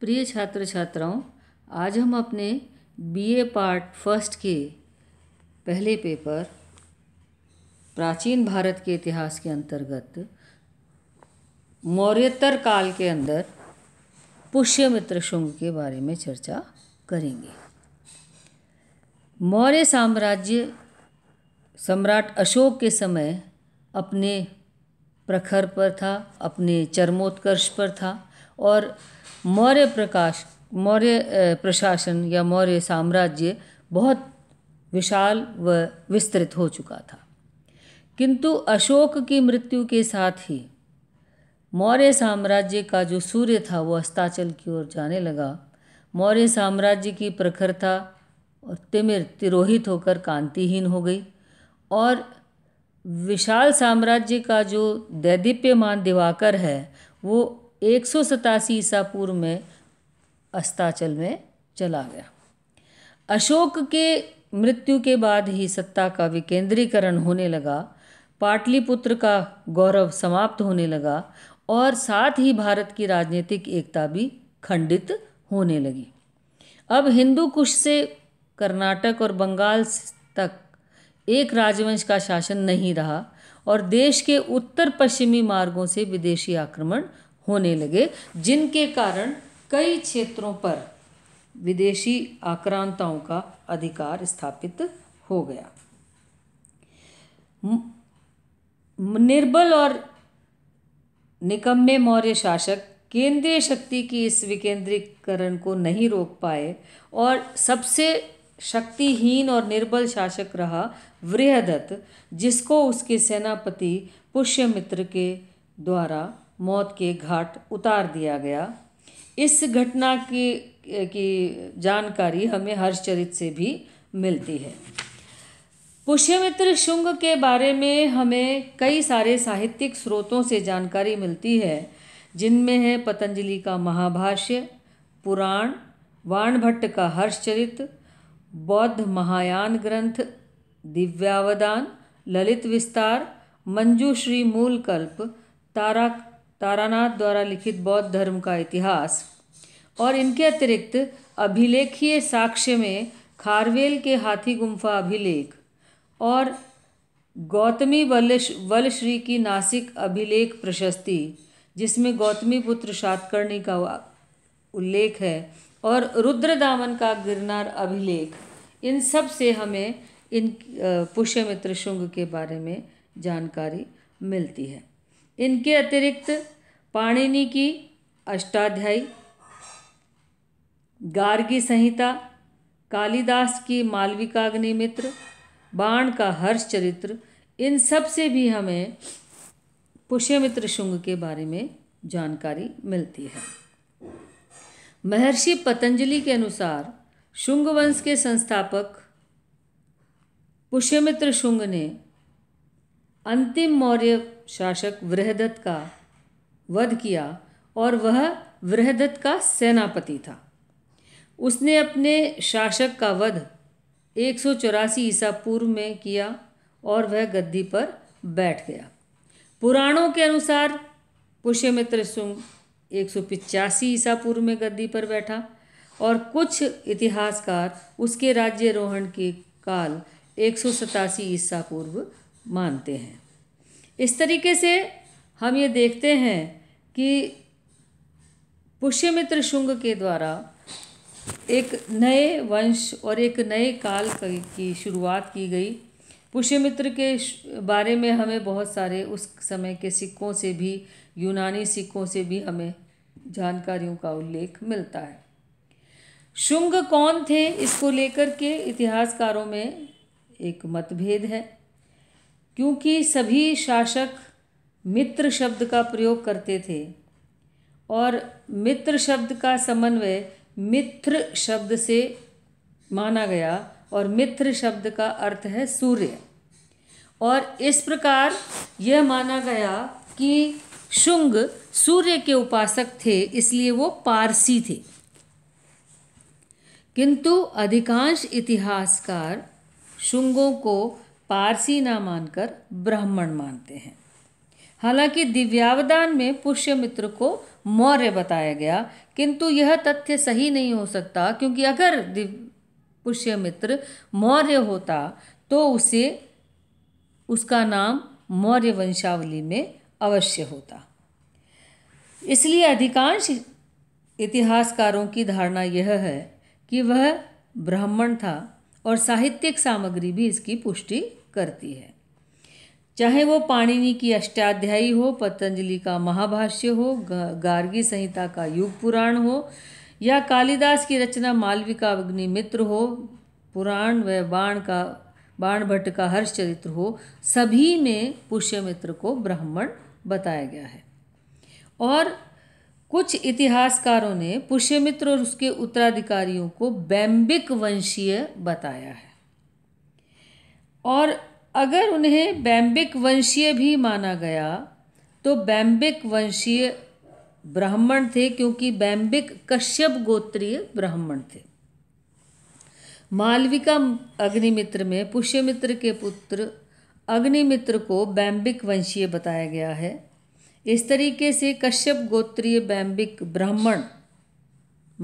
प्रिय छात्र छात्राओं आज हम अपने बीए पार्ट फर्स्ट के पहले पेपर प्राचीन भारत के इतिहास के अंतर्गत मौर्योत्तर काल के अंदर पुष्यमित्र शुंग के बारे में चर्चा करेंगे मौर्य साम्राज्य सम्राट अशोक के समय अपने प्रखर पर था अपने चरमोत्कर्ष पर था और मौर्य प्रकाश मौर्य प्रशासन या मौर्य साम्राज्य बहुत विशाल व विस्तृत हो चुका था किंतु अशोक की मृत्यु के साथ ही मौर्य साम्राज्य का जो सूर्य था वो अस्ताचल की ओर जाने लगा मौर्य साम्राज्य की प्रखरता और तिमिर तिरोहित होकर कांतिहीन हो गई और विशाल साम्राज्य का जो दैदीप्यमान दिवाकर है वो एक सौ सतासी ईसा पूर्व में अस्ताचल में चला गया अशोक के मृत्यु के बाद ही सत्ता का विकेंद्रीकरण होने लगा पाटलिपुत्र का गौरव समाप्त होने लगा और साथ ही भारत की राजनीतिक एकता भी खंडित होने लगी अब हिंदू कुश से कर्नाटक और बंगाल तक एक राजवंश का शासन नहीं रहा और देश के उत्तर पश्चिमी मार्गों से विदेशी आक्रमण होने लगे जिनके कारण कई क्षेत्रों पर विदेशी आक्रांताओं का अधिकार स्थापित हो गया निर्बल और निकम्मे मौर्य शासक केंद्रीय शक्ति की इस विकेंद्रीकरण को नहीं रोक पाए और सबसे शक्तिहीन और निर्बल शासक रहा वृहदत्त जिसको उसके सेनापति पुष्यमित्र के द्वारा मौत के घाट उतार दिया गया इस घटना की की जानकारी हमें हर्षचरित से भी मिलती है पुष्यमित्र शुंग के बारे में हमें कई सारे साहित्यिक स्रोतों से जानकारी मिलती है जिनमें है पतंजलि का महाभाष्य पुराण वाणभट्ट का हर्षचरित बौद्ध महायान ग्रंथ दिव्यावदान ललित विस्तार मंजूश्री मूलकल्प तारा तारानाथ द्वारा लिखित बौद्ध धर्म का इतिहास और इनके अतिरिक्त अभिलेखीय साक्ष्य में खारवेल के हाथी गुम्फा अभिलेख और गौतमी वल वलश्री की नासिक अभिलेख प्रशस्ति जिसमें गौतमी पुत्र सातकर्णी का उल्लेख है और रुद्रदामन का गिरनार अभिलेख इन सब से हमें इन पुष्यमित्र शुंग के बारे में जानकारी मिलती है इनके अतिरिक्त पाणिनि की अष्टाध्यायी गार्गी संहिता कालिदास की मालविकाग्नि मित्र बाण का हर्ष चरित्र इन सब से भी हमें पुष्यमित्र शुंग के बारे में जानकारी मिलती है महर्षि पतंजलि के अनुसार शुंग वंश के संस्थापक पुष्यमित्र शुंग ने अंतिम मौर्य शासक वृहदत्त का वध किया और वह वृहदत्त का सेनापति था उसने अपने शासक का वध एक सौ चौरासी ईसा पूर्व में किया और वह गद्दी पर बैठ गया पुराणों के अनुसार पुष्यमित्र सुंग एक सौ पिचासी ईसा पूर्व में गद्दी पर बैठा और कुछ इतिहासकार उसके राज्य रोहण के काल एक सौ सतासी ईसा पूर्व मानते हैं इस तरीके से हम ये देखते हैं कि पुष्यमित्र शुंग के द्वारा एक नए वंश और एक नए काल की शुरुआत की गई पुष्यमित्र के बारे में हमें बहुत सारे उस समय के सिक्कों से भी यूनानी सिक्कों से भी हमें जानकारियों का उल्लेख मिलता है शुंग कौन थे इसको लेकर के इतिहासकारों में एक मतभेद है क्योंकि सभी शासक मित्र शब्द का प्रयोग करते थे और मित्र शब्द का समन्वय मित्र शब्द से माना गया और मित्र शब्द का अर्थ है सूर्य और इस प्रकार यह माना गया कि शुंग सूर्य के उपासक थे इसलिए वो पारसी थे किंतु अधिकांश इतिहासकार शुंगों को पारसी ना मानकर ब्राह्मण मानते हैं हालांकि दिव्यावदान में पुष्यमित्र को मौर्य बताया गया किंतु यह तथ्य सही नहीं हो सकता क्योंकि अगर पुष्यमित्र मौर्य होता तो उसे उसका नाम मौर्य वंशावली में अवश्य होता इसलिए अधिकांश इतिहासकारों की धारणा यह है कि वह ब्राह्मण था और साहित्यिक सामग्री भी इसकी पुष्टि करती है चाहे वो पाणिनि की अष्टाध्यायी हो पतंजलि का महाभाष्य हो गार्गी संहिता का युग पुराण हो या कालिदास की रचना मालविका अग्निमित्र हो पुराण व बाण का बाण भट्ट का हर्ष चरित्र हो सभी में पुष्यमित्र को ब्राह्मण बताया गया है और कुछ इतिहासकारों ने पुष्यमित्र और उसके उत्तराधिकारियों को बैम्बिक वंशीय बताया है और अगर उन्हें बैम्बिक वंशीय भी माना गया तो बैम्बिक वंशीय ब्राह्मण थे क्योंकि बैम्बिक कश्यप गोत्रीय ब्राह्मण थे मालविका अग्निमित्र में पुष्यमित्र के पुत्र अग्निमित्र को बैम्बिक वंशीय बताया गया है इस तरीके से कश्यप गोत्रीय बैम्बिक ब्राह्मण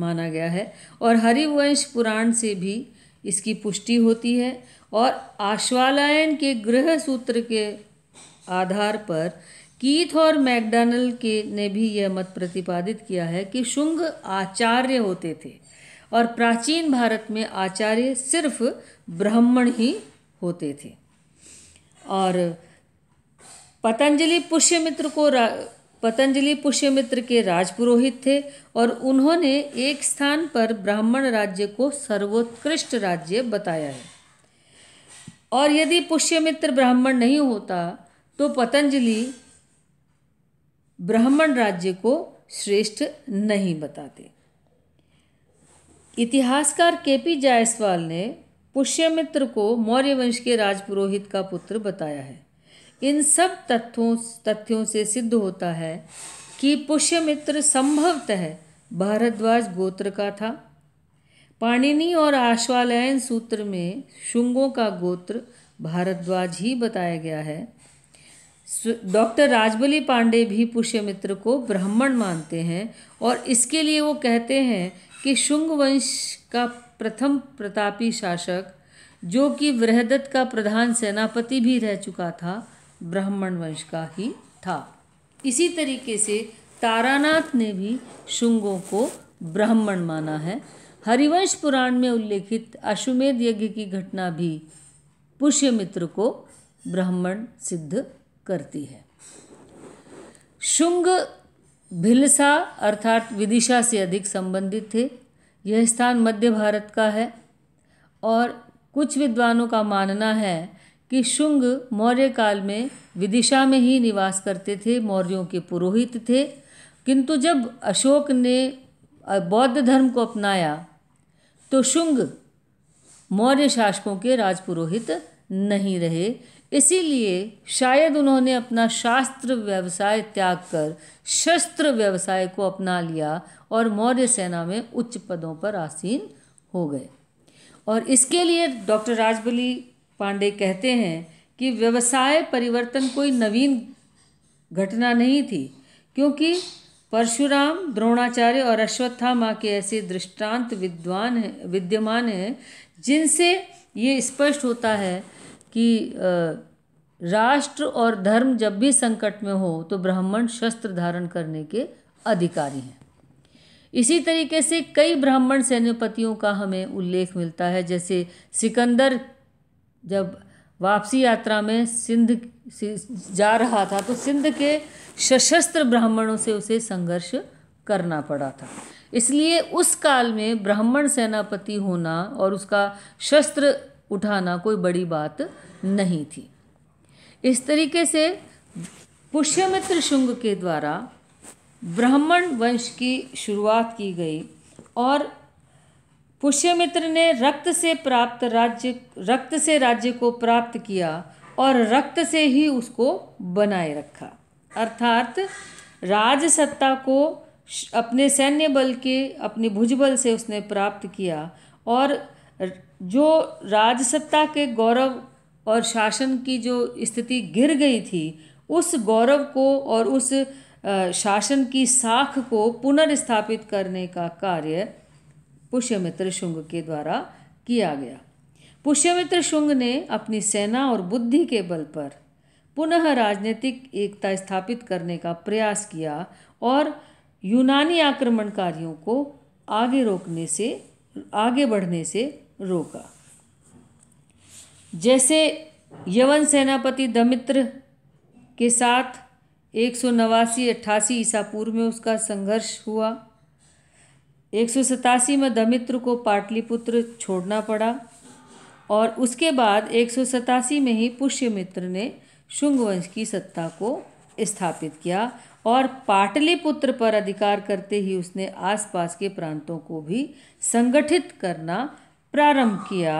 माना गया है और हरिवंश पुराण से भी इसकी पुष्टि होती है और आश्वालायन के गृह सूत्र के आधार पर कीथ और मैकडानल के ने भी यह मत प्रतिपादित किया है कि शुंग आचार्य होते थे और प्राचीन भारत में आचार्य सिर्फ ब्राह्मण ही होते थे और पतंजलि पुष्यमित्र को पतंजलि पुष्यमित्र के राजपुरोहित थे और उन्होंने एक स्थान पर ब्राह्मण राज्य को सर्वोत्कृष्ट राज्य बताया है और यदि पुष्यमित्र ब्राह्मण नहीं होता तो पतंजलि ब्राह्मण राज्य को श्रेष्ठ नहीं बताते इतिहासकार के पी जायसवाल ने पुष्यमित्र को मौर्य वंश के राजपुरोहित का पुत्र बताया है इन सब तथ्यों तथ्यों से सिद्ध होता है कि पुष्यमित्र संभवतः भारद्वाज गोत्र का था पाणिनि और आश्वालयन सूत्र में शुंगों का गोत्र भारद्वाज ही बताया गया है डॉक्टर राजबली पांडे भी पुष्यमित्र को ब्राह्मण मानते हैं और इसके लिए वो कहते हैं कि शुंग वंश का प्रथम प्रतापी शासक जो कि वृहदत्त का प्रधान सेनापति भी रह चुका था ब्राह्मण वंश का ही था इसी तरीके से तारानाथ ने भी शुंगों को ब्राह्मण माना है हरिवंश पुराण में उल्लेखित अश्वमेध यज्ञ की घटना भी पुष्यमित्र को ब्राह्मण सिद्ध करती है शुंग भिलसा अर्थात विदिशा से अधिक संबंधित थे यह स्थान मध्य भारत का है और कुछ विद्वानों का मानना है कि शुंग मौर्य काल में विदिशा में ही निवास करते थे मौर्यों के पुरोहित थे किंतु जब अशोक ने बौद्ध धर्म को अपनाया तो शुंग मौर्य शासकों के राजपुरोहित नहीं रहे इसीलिए शायद उन्होंने अपना शास्त्र व्यवसाय त्याग कर शस्त्र व्यवसाय को अपना लिया और मौर्य सेना में उच्च पदों पर आसीन हो गए और इसके लिए डॉक्टर राजबली पांडे कहते हैं कि व्यवसाय परिवर्तन कोई नवीन घटना नहीं थी क्योंकि परशुराम द्रोणाचार्य और अश्वत्थामा के ऐसे दृष्टांत विद्वान हैं विद्यमान हैं जिनसे ये स्पष्ट होता है कि राष्ट्र और धर्म जब भी संकट में हो तो ब्राह्मण शस्त्र धारण करने के अधिकारी हैं इसी तरीके से कई ब्राह्मण सैन्यपतियों का हमें उल्लेख मिलता है जैसे सिकंदर जब वापसी यात्रा में सिंध जा रहा था तो सिंध के सशस्त्र ब्राह्मणों से उसे संघर्ष करना पड़ा था इसलिए उस काल में ब्राह्मण सेनापति होना और उसका शस्त्र उठाना कोई बड़ी बात नहीं थी इस तरीके से पुष्यमित्र शुंग के द्वारा ब्राह्मण वंश की शुरुआत की गई और पुष्यमित्र ने रक्त से प्राप्त राज्य रक्त से राज्य को प्राप्त किया और रक्त से ही उसको बनाए रखा अर्थात राजसत्ता को अपने सैन्य बल के अपने भुजबल से उसने प्राप्त किया और जो राजसत्ता के गौरव और शासन की जो स्थिति गिर गई थी उस गौरव को और उस शासन की साख को पुनर्स्थापित करने का कार्य पुष्यमित्र शुंग के द्वारा किया गया पुष्यमित्र शुंग ने अपनी सेना और बुद्धि के बल पर पुनः राजनीतिक एकता स्थापित करने का प्रयास किया और यूनानी आक्रमणकारियों को आगे रोकने से आगे बढ़ने से रोका जैसे यवन सेनापति दमित्र के साथ एक सौ नवासी अट्ठासी ईसा पूर्व में उसका संघर्ष हुआ एक सौ सतासी में दमित्र को पाटलिपुत्र छोड़ना पड़ा और उसके बाद एक सौ सतासी में ही पुष्यमित्र ने शुंग वंश की सत्ता को स्थापित किया और पाटलिपुत्र पर अधिकार करते ही उसने आसपास के प्रांतों को भी संगठित करना प्रारंभ किया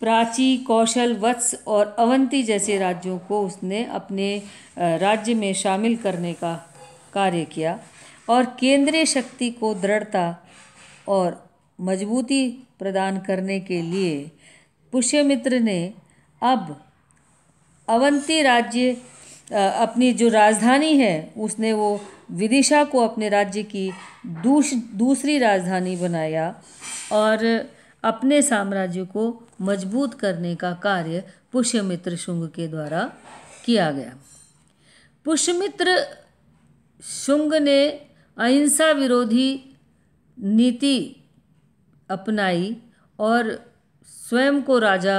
प्राची कौशल वत्स और अवंती जैसे राज्यों को उसने अपने राज्य में शामिल करने का कार्य किया और केंद्रीय शक्ति को दृढ़ता और मजबूती प्रदान करने के लिए पुष्यमित्र ने अब अवंती राज्य अपनी जो राजधानी है उसने वो विदिशा को अपने राज्य की दूस, दूसरी राजधानी बनाया और अपने साम्राज्य को मजबूत करने का कार्य पुष्यमित्र शुंग के द्वारा किया गया पुष्यमित्र शुंग ने अहिंसा विरोधी नीति अपनाई और स्वयं को राजा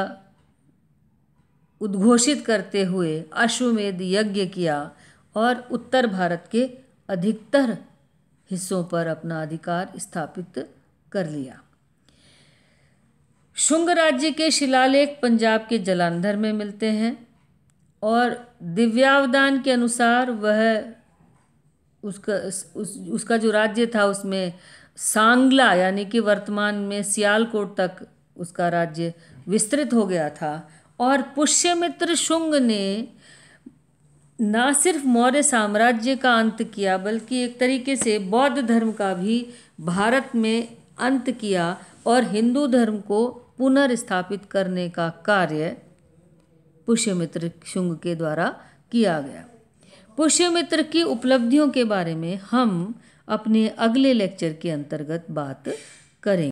उद्घोषित करते हुए अश्वमेध यज्ञ किया और उत्तर भारत के अधिकतर हिस्सों पर अपना अधिकार स्थापित कर लिया शुंग राज्य के शिलालेख पंजाब के जलंधर में मिलते हैं और दिव्यावदान के अनुसार वह उसका उस उसका जो राज्य था उसमें सांगला यानी कि वर्तमान में सियालकोट तक उसका राज्य विस्तृत हो गया था और पुष्यमित्र शुंग ने ना सिर्फ मौर्य साम्राज्य का अंत किया बल्कि एक तरीके से बौद्ध धर्म का भी भारत में अंत किया और हिंदू धर्म को पुनर्स्थापित करने का कार्य पुष्यमित्र शुंग के द्वारा किया गया पुष्यमित्र की उपलब्धियों के बारे में हम अपने अगले लेक्चर के अंतर्गत बात करेंगे